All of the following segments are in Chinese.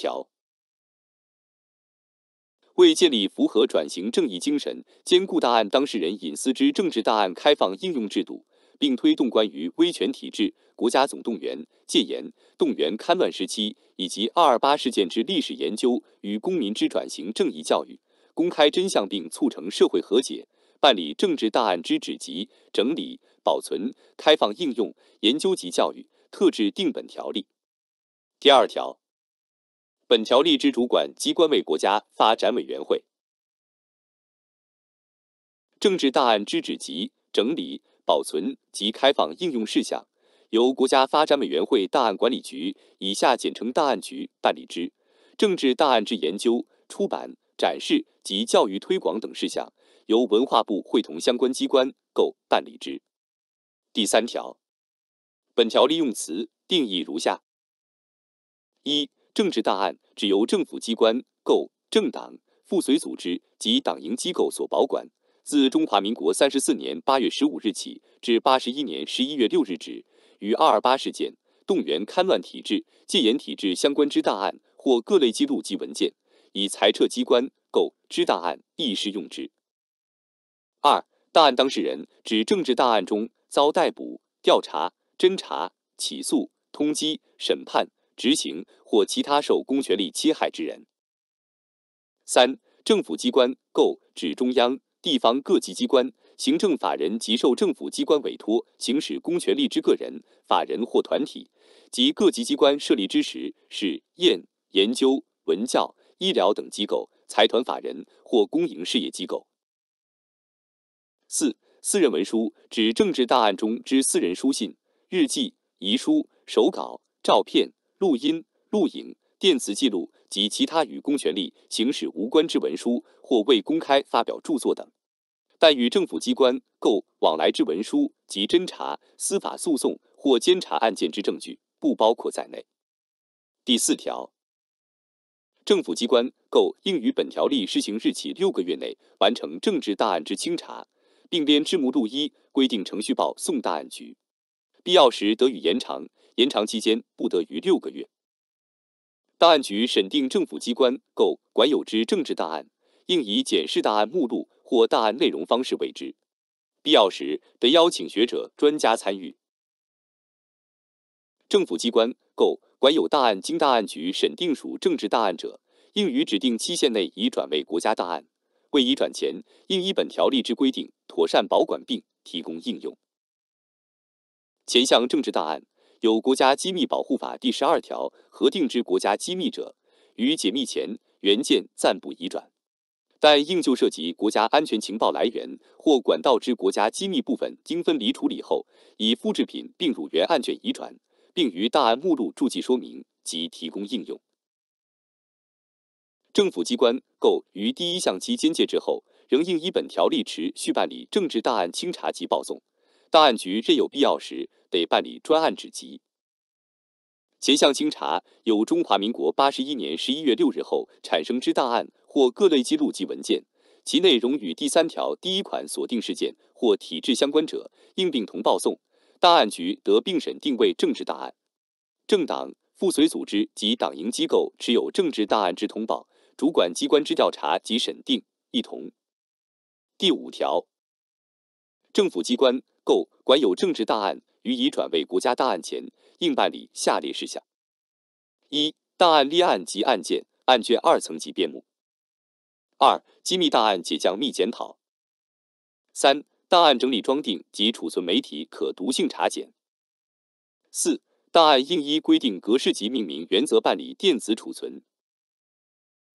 条为建立符合转型正义精神、兼顾档案当事人隐私之政治档案开放应用制度，并推动关于威权体制、国家总动员、戒严、动员戡乱时期以及二二八事件之历史研究与公民之转型正义教育、公开真相并促成社会和解、办理政治档案之徵集、整理、保存、开放应用、研究及教育特制定本条例。第二条。本条例之主管机关为国家发展委员会。政治档案之征及整理、保存及开放应用事项，由国家发展委员会档案管理局（以下简称档案局）办理之；政治档案之研究、出版、展示及教育推广等事项，由文化部会同相关机关构办理之。第三条，本条例用词定义如下：一、政治档案指由政府机关、构、政党、附随组织及党营机构所保管。自中华民国三十四年八月十五日起至八十一年十一月六日止，与二二八事件、动员勘乱体制、戒严体制相关之档案或各类记录及文件，以裁撤机关构之档案亦适用之。二、档案当事人指政治档案中遭逮捕、调查、侦查、起诉、通缉、审判。执行或其他受公权力侵害之人。三、政府机关购指中央、地方各级机关、行政法人及受政府机关委托行使公权力之个人、法人或团体，及各级机关设立之时是验研究、文教、医疗等机构、财团法人或公营事业机构。四、私人文书指政治档案中之私人书信、日记、遗书、手稿、照片。录音、录影、电磁记录及其他与公权力行使无关之文书或未公开发表著作等，但与政府机关购往来之文书及侦查、司法诉讼或监察案件之证据不包括在内。第四条，政府机关购应于本条例施行日起六个月内完成政治档案之清查，并编制目录一，规定程序报送档案局，必要时得以延长。延长期间不得逾六个月。档案局审定政府机关购管有之政治档案，应以检视档案目录或档案内容方式为之。必要时，得邀请学者专家参与。政府机关购管有档案经档案局审定属政治档案者，应于指定期限内移转为国家档案。未移转前，应依本条例之规定妥善保管并提供应用。前项政治档案。有国家机密保护法第十二条核定之国家机密者，于解密前原件暂不移转，但应就涉及国家安全情报来源或管道之国家机密部分，经分离处理后，以复制品并入原案卷移转，并于档案目录注记说明及提供应用。政府机关购于第一项期间届之后，仍应依本条例持续办理政治档案清查及报送。档案局任有必要时，得办理专案指籍。前项经查有中华民国八十一年十一月六日后产生之档案或各类记录及文件，其内容与第三条第一款锁定事件或体制相关者，应并同报送档案局，得并审定位政治档案、政党附随组织及党营机构持有政治档案之通报，主管机关之调查及审定，一同。第五条，政府机关。管有政治档案，予以转为国家档案前，应办理下列事项：一、档案立案及案件案卷二层级编目；二、机密档案解降密检讨；三、档案整理装订及储存媒体可读性查检；四、档案应依规定格式及命名原则办理电子储存；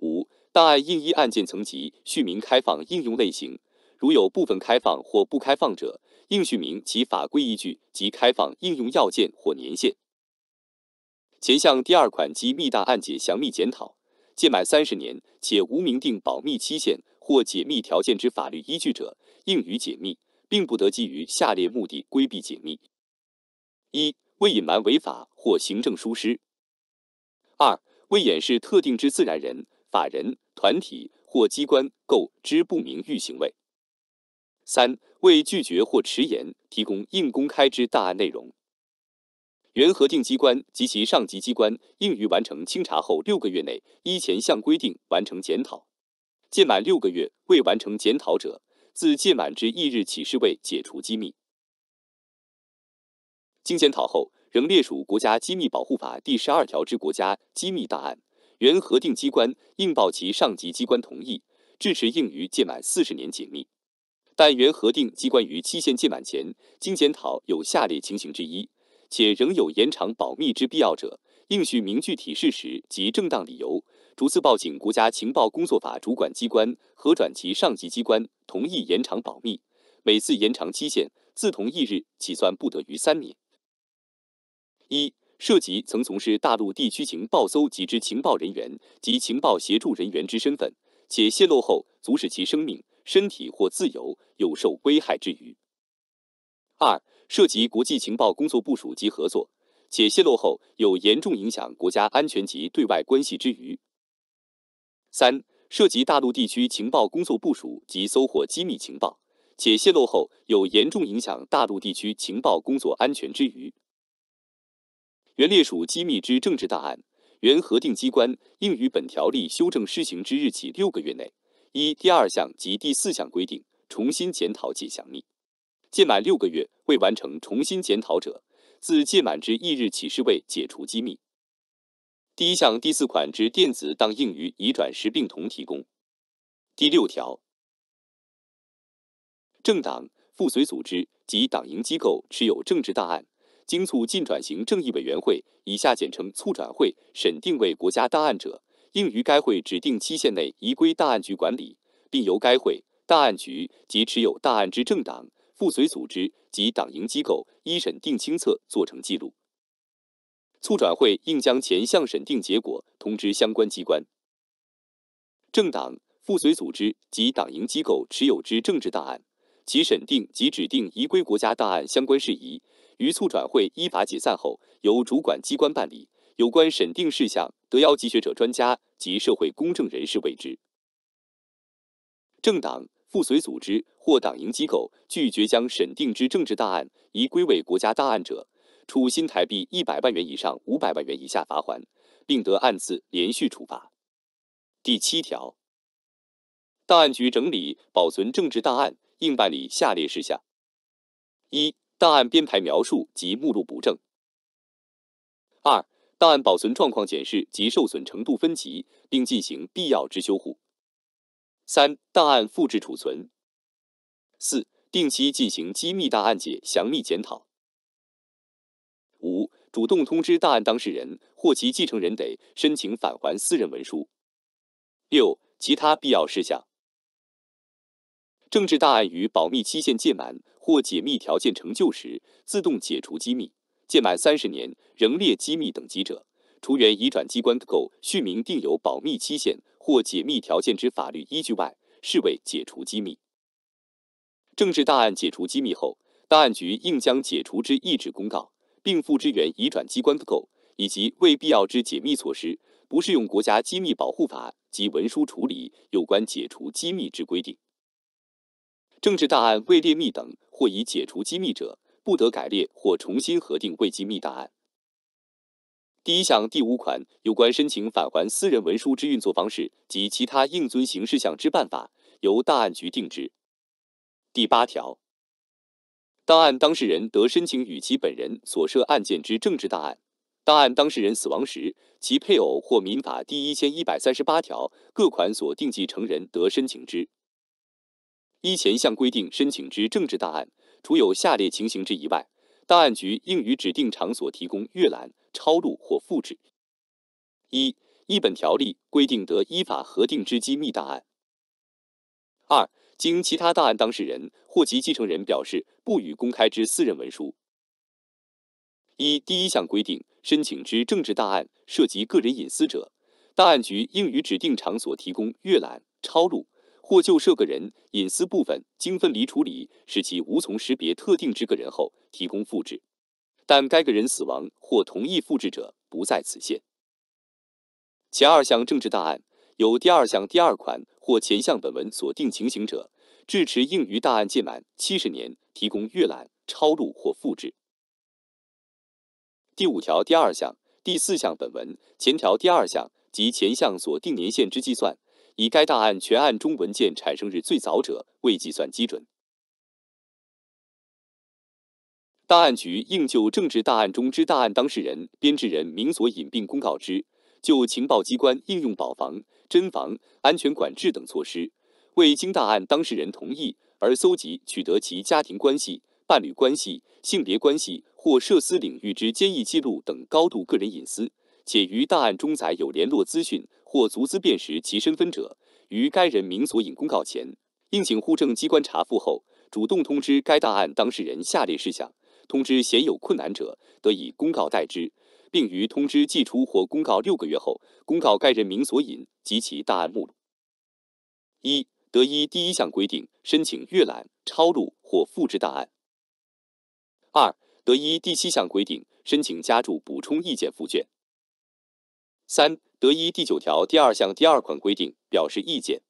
五、档案应依案件层级、序名开放应用类型，如有部分开放或不开放者。应续明其法规依据及开放应用要件或年限。前项第二款及密档案解详密检讨届满三十年且无明定保密期限或解密条件之法律依据者，应予解密，并不得基于下列目的规避解密：一、未隐瞒违法或行政疏失；二、为掩饰特定之自然人、法人、团体或机关购之不明誉行为。三、为拒绝或迟延提供应公开之档案内容，原核定机关及其上级机关应于完成清查后六个月内，依前项规定完成检讨；届满六个月未完成检讨者，自届满之翌日起视为解除机密。经检讨后仍列属《国家机密保护法》第十二条之国家机密档案，原核定机关应报其上级机关同意，至迟应于届满四十年解密。但原核定机关于期限届满前，经检讨有下列情形之一，且仍有延长保密之必要者，应续明具体事实及正当理由，逐次报请国家情报工作法主管机关核转其上级机关同意延长保密。每次延长期限自同一日起算不得逾三年。一、涉及曾从事大陆地区情报搜集之情报人员及情报协助人员之身份，且泄露后阻使其生命。身体或自由有受危害之余；二、涉及国际情报工作部署及合作，且泄露后有严重影响国家安全及对外关系之余；三、涉及大陆地区情报工作部署及搜获机密情报，且泄露后有严重影响大陆地区情报工作安全之余，原列属机密之政治档案，原核定机关应于本条例修正施行之日起六个月内。一第二项及第四项规定重新检讨解详密，届满六个月未完成重新检讨者，自届满之翌日起视为解除机密。第一项第四款之电子，当应于移转时并同提供。第六条，政党、附随组织及党营机构持有政治档案，经促进转型正义委员会（以下简称促转会）审定为国家档案者。应于该会指定期限内移归档案局管理，并由该会、档案局及持有档案之政党附随组织及党营机构一审定清册做成记录。促转会应将前项审定结果通知相关机关。政党附随组织及党营机构持有之政治档案，其审定及指定移归国家档案相关事宜，于促转会依法解散后，由主管机关办理有关审定事项。得邀集学者、专家及社会公正人士为之。政党、附随组织或党营机构拒绝将审定之政治档案移归为国家档案者，处新台币一百万元以上五百万元以下罚款，并得按次连续处罚。第七条，档案局整理保存政治档案，应办理下列事项：一、档案编排描述及目录补正；二、档案保存状况检视及受损程度分级，并进行必要之修护。三、档案复制储存。四、定期进行机密档案解详密检讨。五、主动通知档案当事人或其继承人得申请返还私人文书。六、其他必要事项。政治档案于保密期限届满或解密条件成就时，自动解除机密。届满三十年仍列机密等级者，除原移转机关可续名定有保密期限或解密条件之法律依据外，视为解除机密。政治档案解除机密后，档案局应将解除之意志公告，并付之原移转机关的构，以及未必要之解密措施，不适用《国家机密保护法》及文书处理有关解除机密之规定。政治档案未列密等或已解除机密者。不得改列或重新核定未机密档案。第一项第五款有关申请返还私人文书之运作方式及其他应遵行事项之办法，由档案局定制。第八条，档案当事人得申请与其本人所涉案件之政治档案。档案当事人死亡时，其配偶或民法第一千一百三十八条各款所定继承人得申请之。依前项规定申请之政治档案。除有下列情形之以外，档案局应于指定场所提供阅览、抄录或复制：一、依本条例规定得依法核定之机密档案；二、经其他档案当事人或其继承人表示不予公开之私人文书。一、第一项规定申请之政治档案涉及个人隐私者，档案局应于指定场所提供阅览、抄录。或就涉个人隐私部分经分离处理，使其无从识别特定之个人后提供复制，但该个人死亡或同意复制者不在此限。前二项政治档案，有第二项第二款或前项本文所定情形者，至迟应于档案届满七十年提供阅览、抄录或复制。第五条第二项、第四项本文前条第二项及前项所定年限之计算。以该档案全案中文件产生日最早者为计算基准。档案局应就政治档案中之档案当事人、编制人、名所隐并公告之，就情报机关应用保防、侦防、安全管制等措施，未经档案当事人同意而搜集取得其家庭关系、伴侣关系、性别关系或涉私领域之监狱记录等高度个人隐私。且于档案中载有联络资讯或足资辨识其身份者，于该人名索引公告前，应请户政机关查复后，主动通知该档案当事人下列事项：通知显有困难者得以公告代之，并于通知寄出或公告六个月后，公告该人名索引及其档案目录。一得依第一项规定申请阅览、抄录或复制档案。二得依第七项规定申请加注补充意见附卷。三、德一第九条第二项第二款规定，表示意见。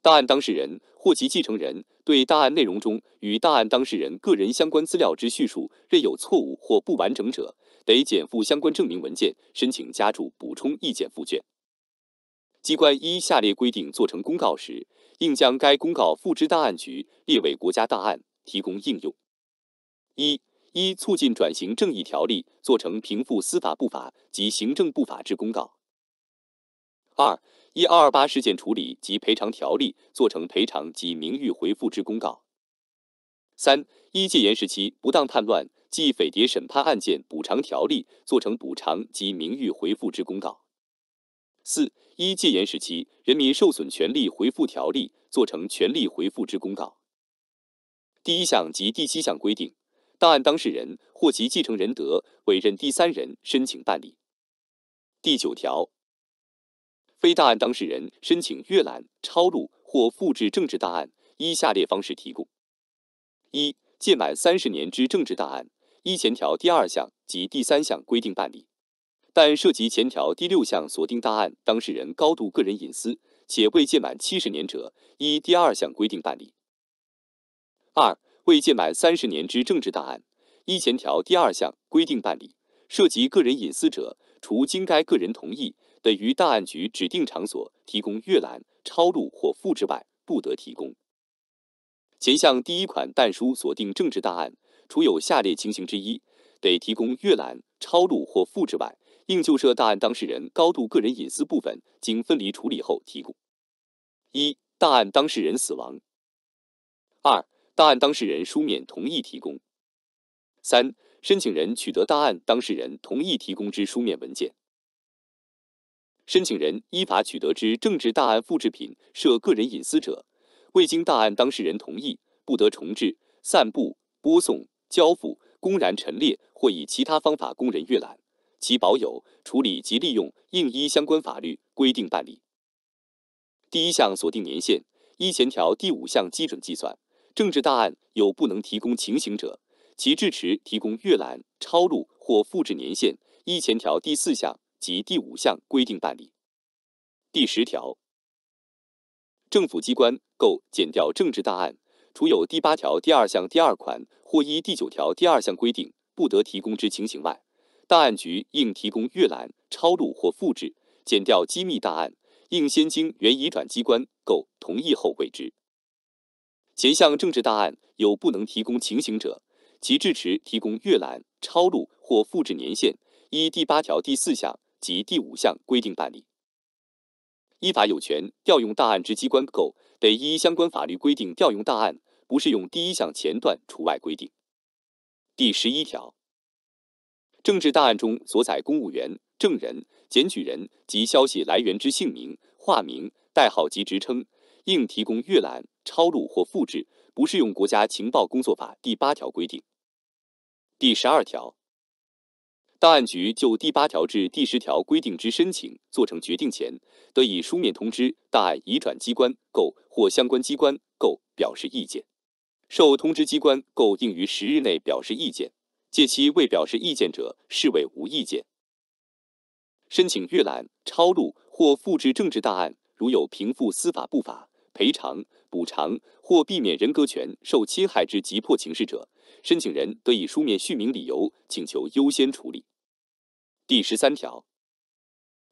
档案当事人或其继承人对档案内容中与档案当事人个人相关资料之叙述，任有错误或不完整者，得减附相关证明文件，申请加注补充意见附卷。机关依下列规定做成公告时，应将该公告复制档案局，列为国家档案，提供应用。一一促进转型正义条例做成平复司法不法及行政不法之公告。二一二二八事件处理及赔偿条例做成赔偿及名誉回复之公告。三一戒严时期不当叛乱即匪谍审判案件补偿条例做成补偿及名誉回复之公告。四一戒严时期人民受损权利回复条例做成权利回复之公告。第一项及第七项规定。档案当事人或其继承人得委任第三人申请办理。第九条，非档案当事人申请阅览、抄录或复制政治档案，依下列方式提供：一、届满三十年之政治档案，依前条第二项及第三项规定办理；但涉及前条第六项锁定档案当事人高度个人隐私且未届满七十年者，依第二项规定办理。二、未届满三十年之政治档案，依前条第二项规定办理。涉及个人隐私者，除经该个人同意，得于档案局指定场所提供阅览、抄录或复制外，不得提供。前项第一款但书锁定政治档案，除有下列情形之一，得提供阅览、抄录或复制外，应就涉档案当事人高度个人隐私部分，经分离处理后提供：一、档案当事人死亡；二、档案当事人书面同意提供。三、申请人取得档案当事人同意提供之书面文件。申请人依法取得之政治档案复制品涉个人隐私者，未经档案当事人同意，不得重置、散布、播送、交付、公然陈列或以其他方法供人阅览。其保有、处理及利用，应依相关法律规定办理。第一项锁定年限依前条第五项基准计算。政治档案有不能提供情形者，其支持提供阅览、抄录或复制年限，依前条第四项及第五项规定办理。第十条，政府机关购减掉政治档案，除有第八条第二项第二款或依第九条第二项规定不得提供之情形外，档案局应提供阅览、抄录或复制。减掉机密档案，应先经原移转机关购同意后为之。前项政治档案有不能提供情形者，其支持提供阅览、抄录或复制年限，依第八条第四项及第五项规定办理。依法有权调用档案之机关，不得依相关法律规定调用档案，不适用第一项前段除外规定。第十一条，政治档案中所载公务员、证人、检举人及消息来源之姓名、化名、代号及职称。应提供阅览、抄录或复制，不适用国家情报工作法第八条规定。第十二条，档案局就第八条至第十条规定之申请做成决定前，得以书面通知档案移转机关购或相关机关购表示意见。受通知机关购应于十日内表示意见，届期未表示意见者，视为无意见。申请阅览、抄录或复制政治档案，如有平复司法不法。赔偿、补偿或避免人格权受侵害之急迫情事者，申请人得以书面叙明理由，请求优先处理。第十三条，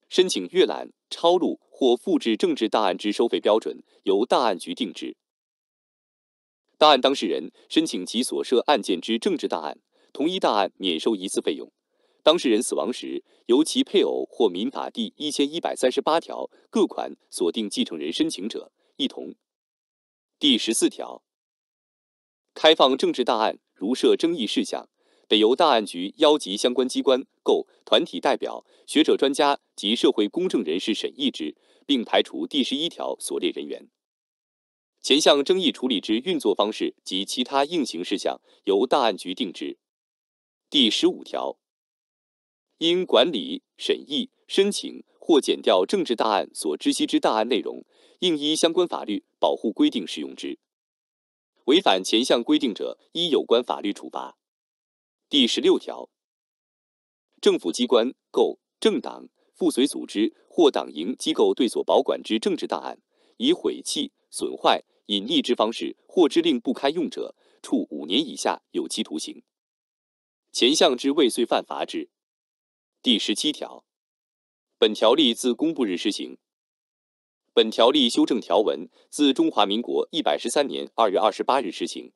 申请阅览、抄录或复制政治档案之收费标准，由档案局定制。档案当事人申请其所涉案件之政治档案，同一档案免收一次费用。当事人死亡时，由其配偶或民法第一千一百三十八条各款锁定继承人申请者。一同。第十四条，开放政治档案如涉争议事项，得由档案局邀集相关机关、构团体代表、学者专家及社会公正人士审议之，并排除第十一条所列人员。前项争议处理之运作方式及其他应行事项，由档案局定制。第十五条，因管理、审议、申请或减掉政治档案所知悉之档案内容。应依相关法律保护规定使用之，违反前项规定者，依有关法律处罚。第十六条，政府机关、构、政党附随组织或党营机构对所保管之政治档案，以毁弃、损坏、隐匿之方式或之令不堪用者，处五年以下有期徒刑。前项之未遂犯罚之。第十七条，本条例自公布日施行。本条例修正条文，自中华民国一百十三年二月二十八日施行。